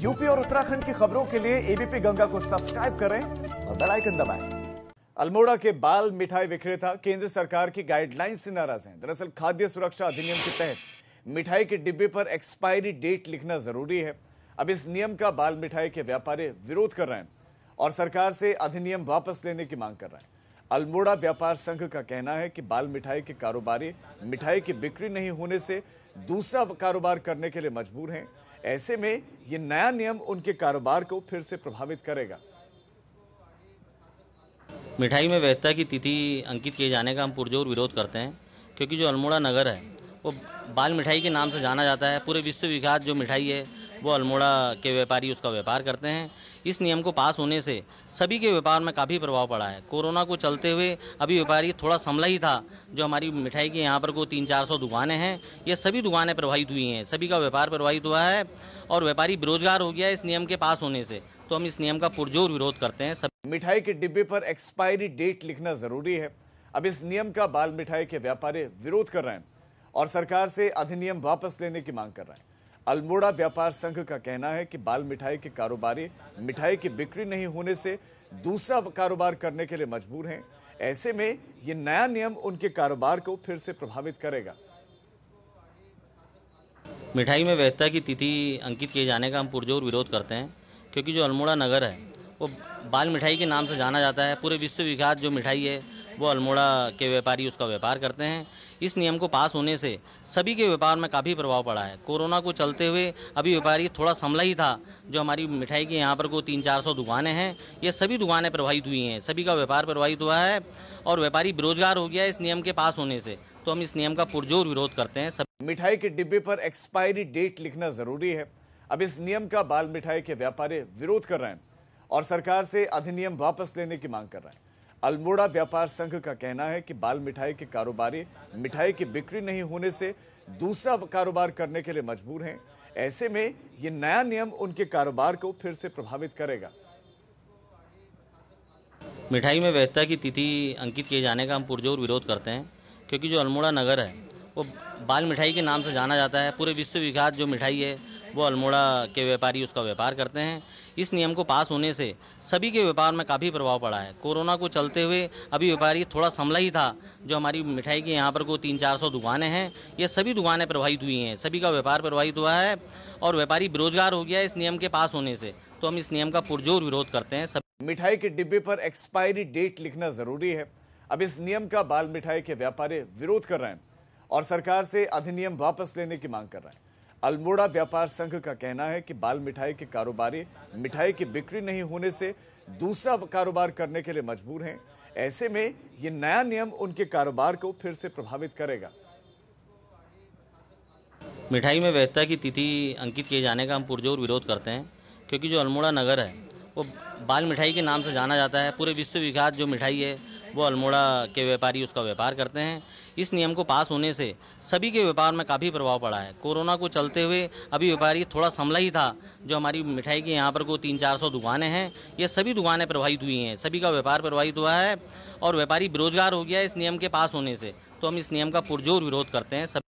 UP और उत्तराखंड की खबरों के लिए एबीपी गंगा को सब्सक्राइब करें और बेल आइकन दबाएं। अल्मोड़ा के बाल मिठाई विक्रेता केंद्र सरकार की गाइडलाइन से नाराज हैं दरअसल खाद्य सुरक्षा अधिनियम के तहत मिठाई के डिब्बे पर एक्सपायरी डेट लिखना जरूरी है अब इस नियम का बाल मिठाई के व्यापारी विरोध कर रहे हैं और सरकार से अधिनियम वापस लेने की मांग कर रहे हैं अल्मोड़ा व्यापार संघ का कहना है कि बाल मिठाई के कारोबारी मिठाई की बिक्री नहीं होने से दूसरा कारोबार करने के लिए मजबूर हैं ऐसे में ये नया नियम उनके कारोबार को फिर से प्रभावित करेगा मिठाई में व्यवस्था की तिथि अंकित किए जाने का हम पुरजोर विरोध करते हैं क्योंकि जो अल्मोड़ा नगर है वो बाल मिठाई के नाम से जाना जाता है पूरे विश्व विख्यात जो मिठाई है वो अल्मोड़ा के व्यापारी उसका व्यापार करते हैं इस नियम को पास होने से सभी के व्यापार में काफ़ी प्रभाव पड़ा है कोरोना को चलते हुए अभी व्यापारी थोड़ा संभला ही था जो हमारी मिठाई के यहाँ पर को तीन चार सौ दुकानें हैं ये सभी दुकानें प्रभावित हुई हैं सभी का व्यापार प्रभावित हुआ है और व्यापारी बेरोजगार हो गया है इस नियम के पास होने से तो हम इस नियम का पुरजोर विरोध करते हैं मिठाई के डिब्बे पर एक्सपायरी डेट लिखना जरूरी है अब इस नियम का बाल मिठाई के व्यापारी विरोध कर रहे हैं और सरकार से अधिनियम वापस लेने की मांग कर रहे हैं अल्मोड़ा व्यापार संघ का कहना है कि बाल मिठाई के कारोबारी मिठाई की बिक्री नहीं होने से दूसरा कारोबार करने के लिए मजबूर हैं ऐसे में ये नया नियम उनके कारोबार को फिर से प्रभावित करेगा मिठाई में व्यवस्था की तिथि अंकित किए जाने का हम पुरजोर विरोध करते हैं क्योंकि जो अल्मोड़ा नगर है वो बाल मिठाई के नाम से जाना जाता है पूरे विश्व विख्यात जो मिठाई है वो अल्मोड़ा के व्यापारी उसका व्यापार करते हैं इस नियम को पास होने से सभी के व्यापार में काफ़ी प्रभाव पड़ा है कोरोना को चलते हुए अभी व्यापारी थोड़ा संभला ही था जो हमारी मिठाई की यहाँ पर को तीन चार सौ दुकानें हैं ये सभी दुकानें प्रभावित हुई हैं सभी का व्यापार प्रभावित हुआ है और व्यापारी बेरोजगार हो गया है इस नियम के पास होने से तो हम इस नियम का पुरजोर विरोध करते हैं सब मिठाई के डिब्बे पर एक्सपायरी डेट लिखना जरूरी है अब इस नियम का बाल मिठाई के व्यापारी विरोध कर रहे हैं और सरकार से अधिनियम वापस लेने की मांग कर रहे हैं अल्मोड़ा व्यापार संघ का कहना है कि बाल मिठाई के कारोबारी मिठाई की बिक्री नहीं होने से दूसरा कारोबार करने के लिए मजबूर हैं ऐसे में ये नया नियम उनके कारोबार को फिर से प्रभावित करेगा मिठाई में वैधता की तिथि अंकित किए जाने का हम पुरजोर विरोध करते हैं क्योंकि जो अल्मोड़ा नगर है वो बाल मिठाई के नाम से जाना जाता है पूरे विश्व विख्यात जो मिठाई है वो अल्मोड़ा के व्यापारी उसका व्यापार करते हैं इस नियम को पास होने से सभी के व्यापार में काफ़ी प्रभाव पड़ा है कोरोना को चलते हुए अभी व्यापारी थोड़ा संभला ही था जो हमारी मिठाई के यहाँ पर को तीन चार सौ दुकानें हैं ये सभी दुकानें प्रभावित हुई हैं सभी का व्यापार प्रभावित हुआ है और व्यापारी बेरोजगार हो गया है इस नियम के पास होने से तो हम इस नियम का पुरजोर विरोध करते हैं मिठाई के डिब्बे पर एक्सपायरी डेट लिखना जरूरी है अब इस नियम का बाल मिठाई के व्यापारी विरोध कर रहे हैं और सरकार से अधिनियम वापस लेने की मांग कर रहे हैं अल्मोड़ा व्यापार संघ का कहना है कि बाल मिठाई के कारोबारी मिठाई की बिक्री नहीं होने से दूसरा कारोबार करने के लिए मजबूर हैं ऐसे में ये नया नियम उनके कारोबार को फिर से प्रभावित करेगा मिठाई में वैधता की तिथि अंकित किए जाने का हम पुरजोर विरोध करते हैं क्योंकि जो अल्मोड़ा नगर है वो बाल मिठाई के नाम से जाना जाता है पूरे विश्व विख्यात जो मिठाई है वो अल्मोड़ा के व्यापारी उसका व्यापार करते हैं इस नियम को पास होने से सभी के व्यापार में काफ़ी प्रभाव पड़ा है कोरोना को चलते हुए अभी व्यापारी थोड़ा संभला ही था जो हमारी मिठाई की यहाँ पर को तीन चार सौ दुकानें हैं ये सभी दुकानें प्रभावित हुई हैं सभी का व्यापार प्रभावित हुआ है और व्यापारी बेरोजगार हो गया इस नियम के पास होने से तो हम इस नियम का पुरजोर विरोध करते हैं सभी